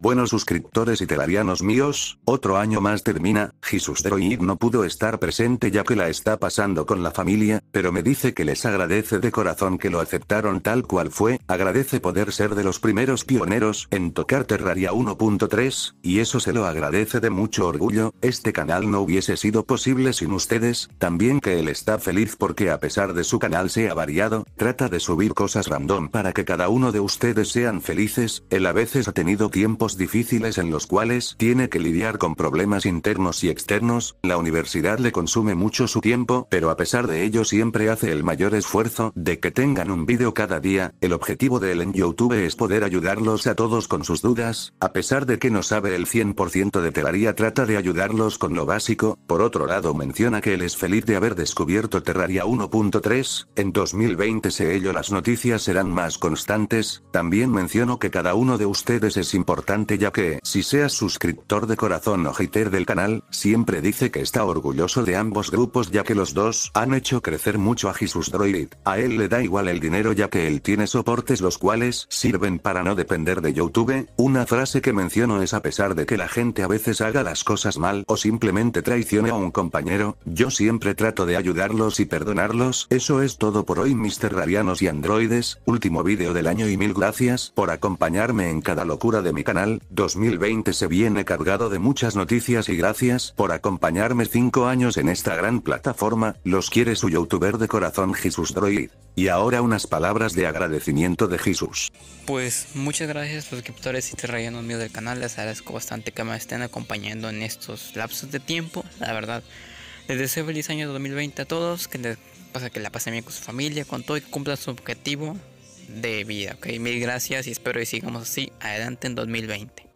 Buenos suscriptores y telarianos míos, otro año más termina, Jesús Droid no pudo estar presente ya que la está pasando con la familia, pero me dice que les agradece de corazón que lo aceptaron tal cual fue, agradece poder ser de los primeros pioneros en tocar Terraria 1.3, y eso se lo agradece de mucho orgullo, este canal no hubiese sido posible sin ustedes, también que él está feliz porque a pesar de su canal sea variado, trata de subir cosas random para que cada uno de ustedes sean felices, él a veces ha tenido tiempo difíciles en los cuales tiene que lidiar con problemas internos y externos, la universidad le consume mucho su tiempo, pero a pesar de ello siempre hace el mayor esfuerzo de que tengan un vídeo cada día, el objetivo de él en YouTube es poder ayudarlos a todos con sus dudas, a pesar de que no sabe el 100% de Terraria trata de ayudarlos con lo básico, por otro lado menciona que él es feliz de haber descubierto Terraria 1.3, en 2020 se ello las noticias serán más constantes, también menciono que cada uno de ustedes es importante ya que, si seas suscriptor de corazón o hater del canal, siempre dice que está orgulloso de ambos grupos ya que los dos han hecho crecer mucho a Jesus Droid, a él le da igual el dinero ya que él tiene soportes los cuales sirven para no depender de Youtube, una frase que menciono es a pesar de que la gente a veces haga las cosas mal o simplemente traicione a un compañero, yo siempre trato de ayudarlos y perdonarlos, eso es todo por hoy Mr. Rarianos y Androides, último vídeo del año y mil gracias por acompañarme en cada locura de mi canal 2020 se viene cargado de muchas noticias y gracias por acompañarme 5 años en esta gran plataforma, los quiere su youtuber de corazón Jesús Droid. Y ahora unas palabras de agradecimiento de Jesús. Pues muchas gracias suscriptores y te rellenos míos del canal, les agradezco bastante que me estén acompañando en estos lapsos de tiempo, la verdad. Les deseo feliz año 2020 a todos, que les pasa que la pasen bien con su familia, con todo y cumpla su objetivo de vida. ¿ok? Mil gracias y espero que sigamos así adelante en 2020.